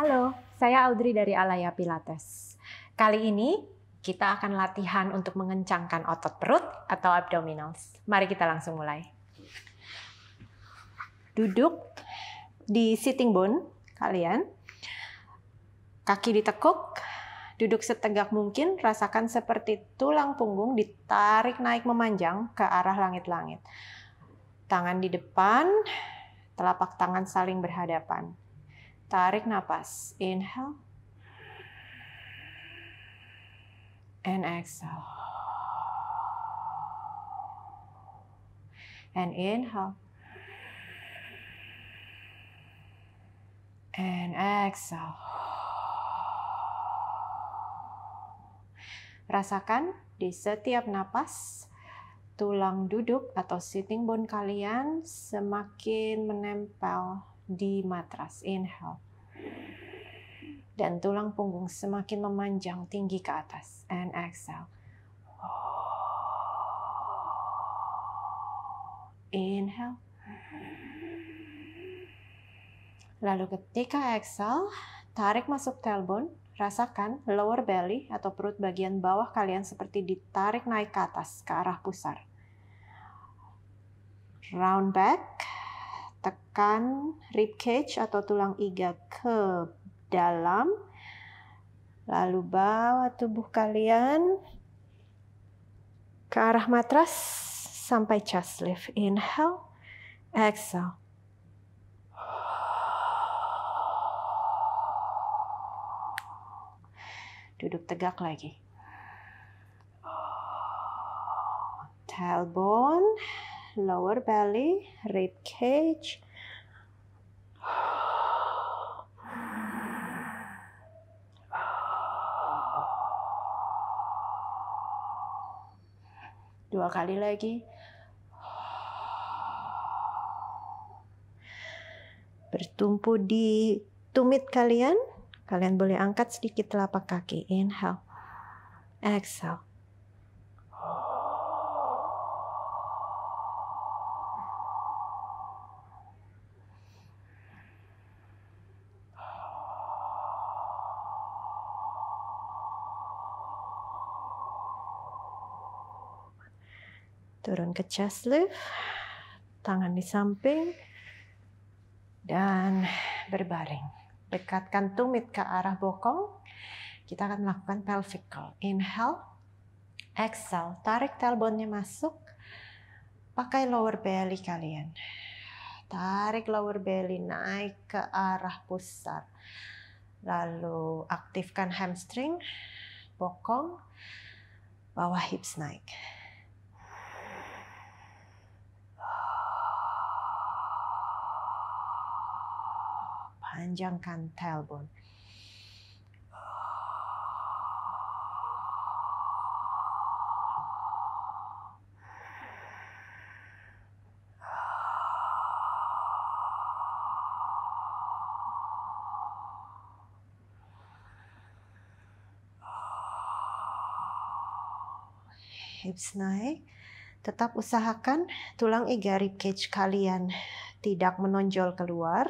Halo, saya Audrey dari Alaya Pilates. Kali ini kita akan latihan untuk mengencangkan otot perut atau abdominals. Mari kita langsung mulai. Duduk di sitting bone kalian. Kaki ditekuk, duduk setegak mungkin, rasakan seperti tulang punggung ditarik naik memanjang ke arah langit-langit. Tangan di depan, telapak tangan saling berhadapan Tarik napas, inhale. And exhale. And inhale. And exhale. Rasakan di setiap napas tulang duduk atau sitting bone kalian semakin menempel di matras. Inhale dan tulang punggung semakin memanjang tinggi ke atas. And exhale. Inhale. Lalu ketika exhale, tarik masuk tailbone, rasakan lower belly atau perut bagian bawah kalian seperti ditarik naik ke atas ke arah pusar. Round back, tekan rib cage atau tulang iga ke dalam. Lalu bawa tubuh kalian ke arah matras sampai chest lift. Inhale, exhale. Duduk tegak lagi. Tailbone, lower belly, rib cage, Dua kali lagi. Bertumpu di tumit kalian. Kalian boleh angkat sedikit telapak kaki. Inhale. Exhale. ke chest lift, tangan di samping, dan berbaring. Dekatkan tumit ke arah bokong. Kita akan melakukan pelvic curl. Inhale, exhale, tarik tailbone-nya masuk. Pakai lower belly kalian. Tarik lower belly naik ke arah pusar. Lalu aktifkan hamstring, bokong, bawah hips naik. panjangkan tailbone, hips naik. Tetap usahakan tulang iga ribcage kalian tidak menonjol keluar.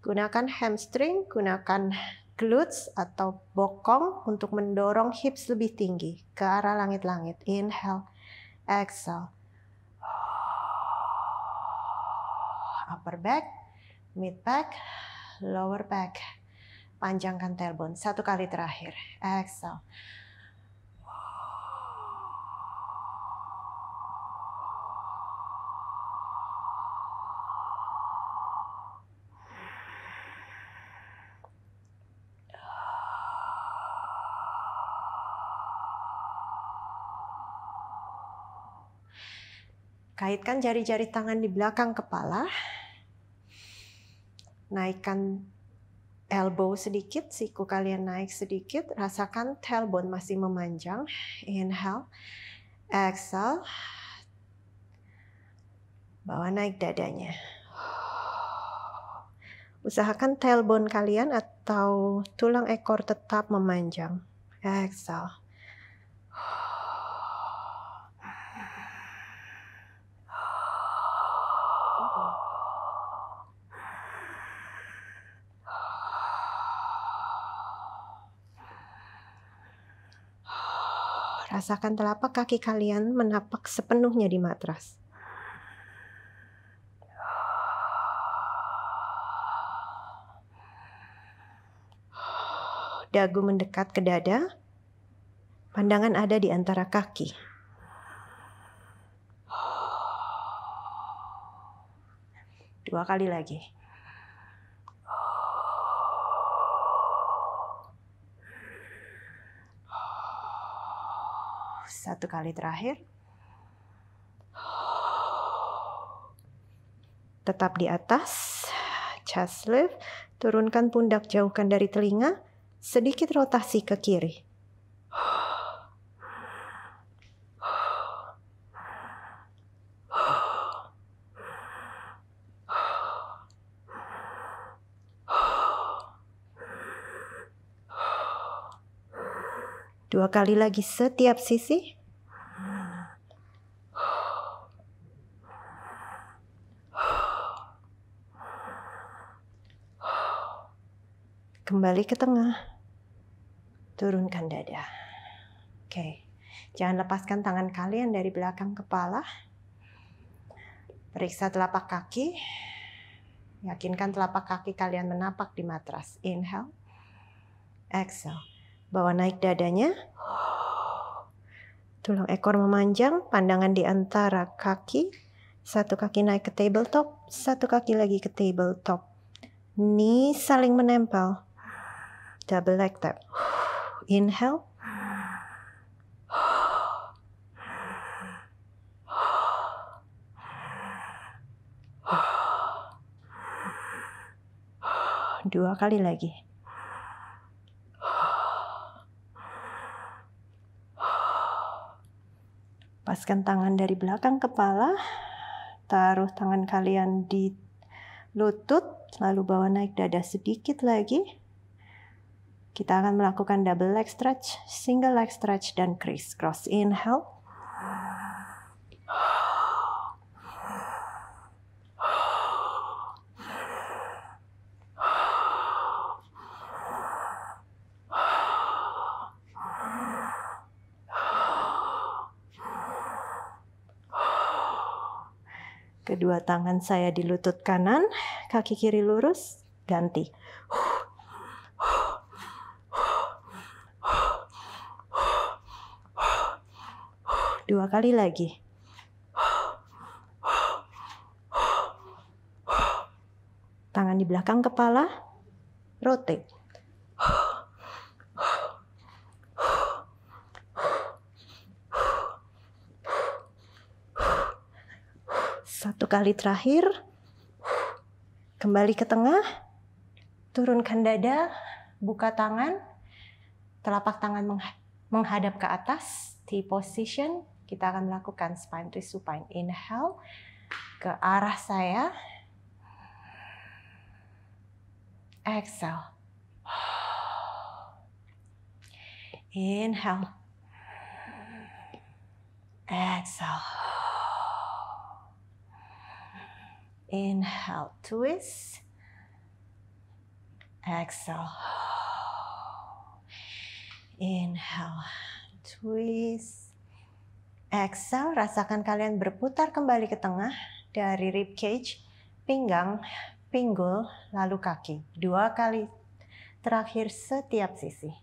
Gunakan hamstring, gunakan glutes atau bokong untuk mendorong hips lebih tinggi ke arah langit-langit. Inhale, exhale. Upper back, mid back, lower back. Panjangkan tailbone. Satu kali terakhir. Exhale. Kaitkan jari-jari tangan di belakang kepala. Naikkan elbow sedikit, siku kalian naik sedikit. Rasakan tailbone masih memanjang. Inhale. Exhale. Bawa naik dadanya. Usahakan tailbone kalian atau tulang ekor tetap memanjang. Exhale. Rasakan telapak kaki kalian menapak sepenuhnya di matras. Dagu mendekat ke dada, pandangan ada di antara kaki. Dua kali lagi. Satu kali terakhir. Tetap di atas. Chest lift. Turunkan pundak jauhkan dari telinga. Sedikit rotasi ke kiri. Dua kali lagi setiap sisi. Kembali ke tengah. Turunkan dada. Oke. Jangan lepaskan tangan kalian dari belakang kepala. Periksa telapak kaki. Yakinkan telapak kaki kalian menapak di matras. Inhale. Exhale. Bawa naik dadanya. Tulang ekor memanjang, pandangan di antara kaki. Satu kaki naik ke tabletop, satu kaki lagi ke tabletop. Knee saling menempel. Double leg tap. Inhale. dua kali lagi. Lepaskan tangan dari belakang kepala, taruh tangan kalian di lutut, lalu bawa naik dada sedikit lagi. Kita akan melakukan double leg stretch, single leg stretch, dan criss cross. Inhale. kedua tangan saya di lutut kanan, kaki kiri lurus, ganti. Dua kali lagi. Tangan di belakang kepala, rotate. kali terakhir. Kembali ke tengah. Turunkan dada, buka tangan. Telapak tangan menghadap ke atas, T position. Kita akan melakukan spine twist supine. Inhale ke arah saya. Exhale. Inhale. Exhale. Inhale, twist. Exhale. Inhale, twist. Exhale, rasakan kalian berputar kembali ke tengah dari rib cage, pinggang, pinggul, lalu kaki. Dua kali terakhir setiap sisi.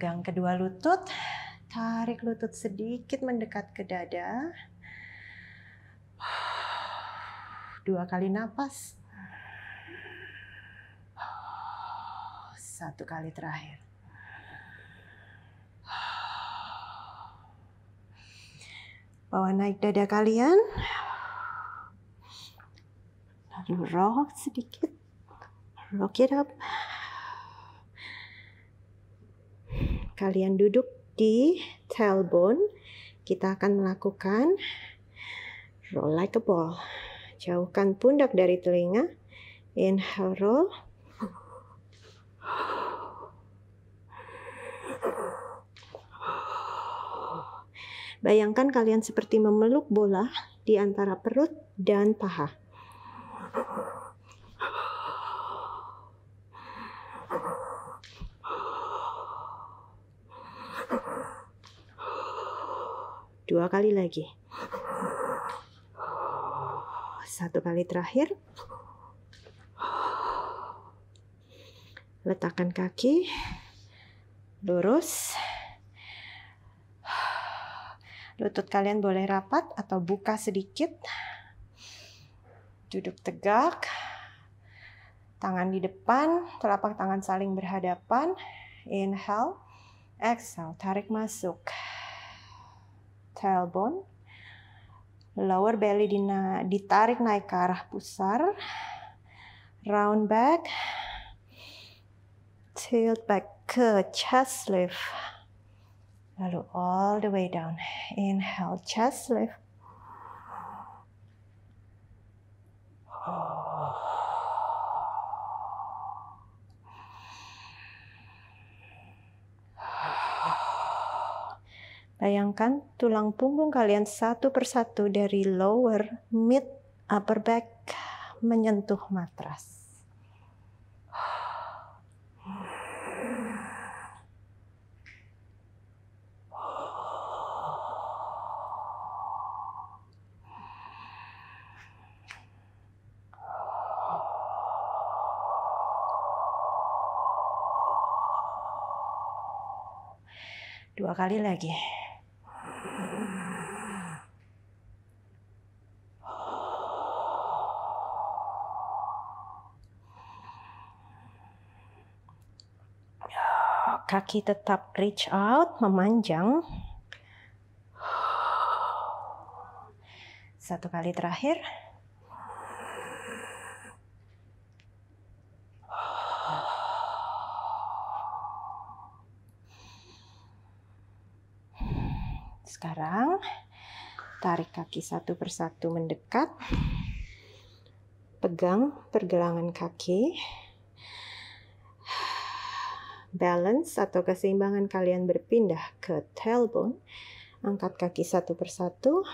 pegang kedua lutut, tarik lutut sedikit mendekat ke dada. Dua kali nafas, Satu kali terakhir. Bawa naik dada kalian. Lalu rock sedikit. Rock it up. kalian duduk di tailbone, kita akan melakukan roll like a ball. Jauhkan pundak dari telinga. Inhale roll. Bayangkan kalian seperti memeluk bola di antara perut dan paha. Dua kali lagi. Satu kali terakhir. Letakkan kaki lurus. Lutut kalian boleh rapat atau buka sedikit. Duduk tegak. Tangan di depan, telapak tangan saling berhadapan. Inhale, exhale, tarik masuk tailbone. Lower belly ditarik naik ke arah pusar. Round back. Tilt back ke chest lift. Lalu all the way down. Inhale, chest lift. Oh. Bayangkan tulang punggung kalian satu persatu dari lower, mid, upper back menyentuh matras. Dua kali lagi. Kaki tetap reach out, memanjang. Satu kali terakhir. Sekarang tarik kaki satu persatu mendekat. Pegang pergelangan kaki balance atau keseimbangan kalian berpindah ke tailbone. Angkat kaki satu persatu.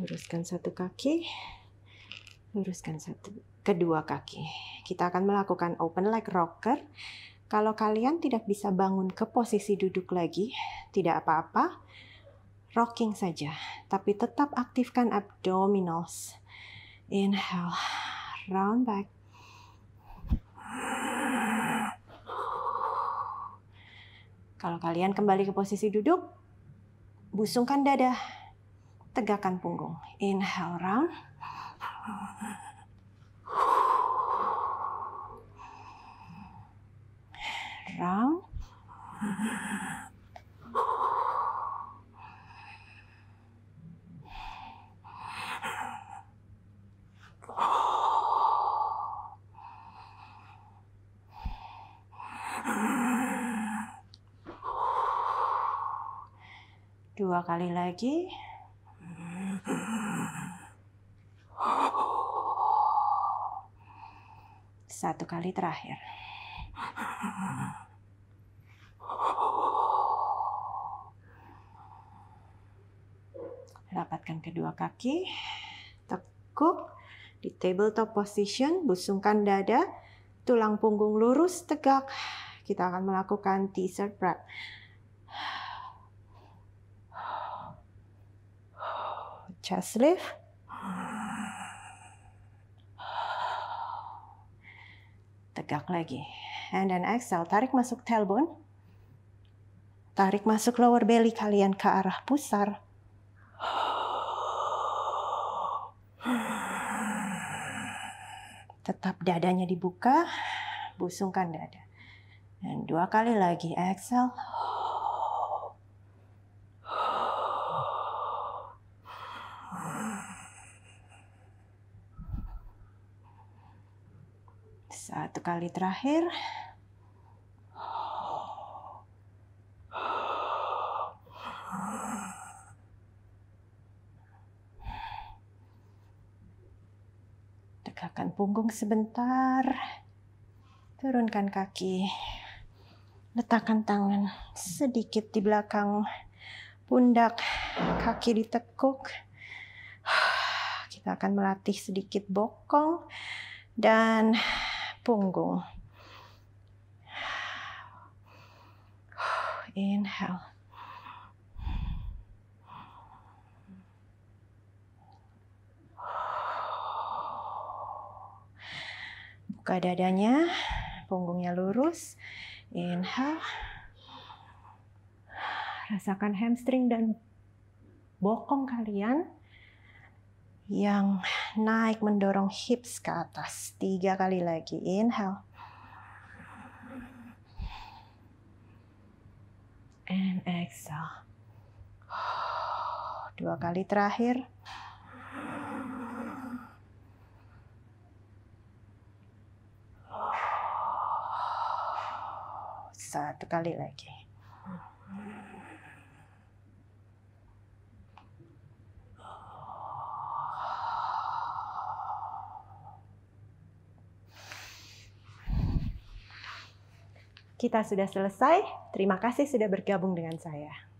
Luruskan satu kaki. Luruskan satu kedua kaki. Kita akan melakukan open leg rocker. Kalau kalian tidak bisa bangun ke posisi duduk lagi, tidak apa-apa. Rocking saja, tapi tetap aktifkan abdominals. Inhale, round back. Kalau kalian kembali ke posisi duduk, busungkan dada, tegakkan punggung. Inhale round. Round. dua kali lagi satu kali terakhir rapatkan kedua kaki tekuk di tabletop position busungkan dada tulang punggung lurus tegak kita akan melakukan teaser shirt prep chest lift. Tegak lagi. And then exhale, tarik masuk tailbone. Tarik masuk lower belly kalian ke arah pusar. Tetap dadanya dibuka, busungkan dada. Dan dua kali lagi, exhale. Satu kali terakhir. Tegakkan punggung sebentar. Turunkan kaki. Letakkan tangan sedikit di belakang pundak. Kaki ditekuk. Kita akan melatih sedikit bokong dan punggung. Inhale. Buka dadanya, punggungnya lurus. Inhale. Rasakan hamstring dan bokong kalian yang naik mendorong hips ke atas. Tiga kali lagi. Inhale. And exhale. Dua kali terakhir. Satu kali lagi. kita sudah selesai. Terima kasih sudah bergabung dengan saya.